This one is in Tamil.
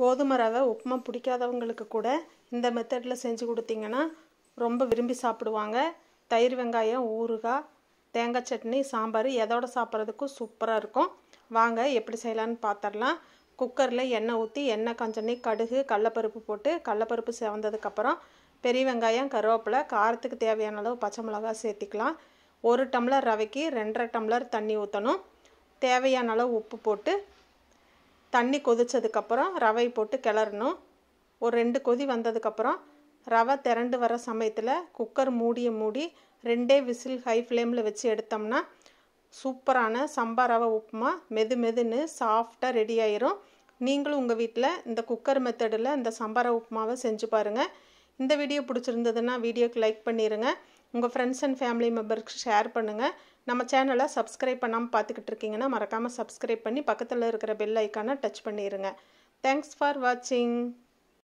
கோதுமை ரவை உப்புமா பிடிக்காதவங்களுக்கு கூட இந்த மெத்தடில் செஞ்சு கொடுத்தீங்கன்னா ரொம்ப விரும்பி சாப்பிடுவாங்க தயிர் வெங்காயம் ஊறுகாய் தேங்காய் சட்னி சாம்பார் எதோட சாப்பிட்றதுக்கும் சூப்பராக இருக்கும் வாங்க எப்படி செய்யலான்னு பார்த்துடலாம் குக்கரில் எண்ணெய் ஊற்றி எண்ணெய் கொஞ்சம் கடுகு கடலப்பருப்பு போட்டு கடலப்பருப்பு சேர்ந்ததுக்கப்புறம் பெரிய வெங்காயம் கருவேப்பிலை காரத்துக்கு தேவையான அளவு பச்சை மிளகா சேர்த்திக்கலாம் ஒரு டம்ளர் ரவைக்கு ரெண்டரை டம்ளர் தண்ணி ஊற்றணும் தேவையான அளவு உப்பு போட்டு தண்ணி கொதித்ததுக்கப்புறம் ரவை போட்டு கிளறணும் ஒரு ரெண்டு கொதி வந்ததுக்கப்புறம் ரவை திரண்டு வர சமயத்தில் குக்கர் மூடிய மூடி ரெண்டே விசில் ஹை ஃப்ளேமில் வச்சு எடுத்தோம்னா சூப்பரான சம்பா ரவை உப்புமா மெது மெதுன்னு சாஃப்டாக ரெடி ஆயிரும் நீங்களும் உங்கள் வீட்டில் இந்த குக்கர் மெத்தடில் இந்த சம்பா ரவை உப்புமாவை செஞ்சு பாருங்கள் இந்த வீடியோ பிடிச்சிருந்ததுன்னா வீடியோக்கு லைக் பண்ணிடுங்க உங்கள் ஃப்ரெண்ட்ஸ் அண்ட் ஃபேமிலி மெம்பருக்கு ஷேர் பண்ணுங்கள் நம்ம சேனலை சப்ஸ்கிரைப் பண்ணாமல் பார்த்துக்கிட்டு இருக்கீங்கன்னா மறக்காமல் சப்ஸ்கிரைப் பண்ணி பக்கத்தில் இருக்கிற பெல் ஐக்கானை டச் பண்ணிடுங்க தேங்க்ஸ் ஃபார் வாட்சிங்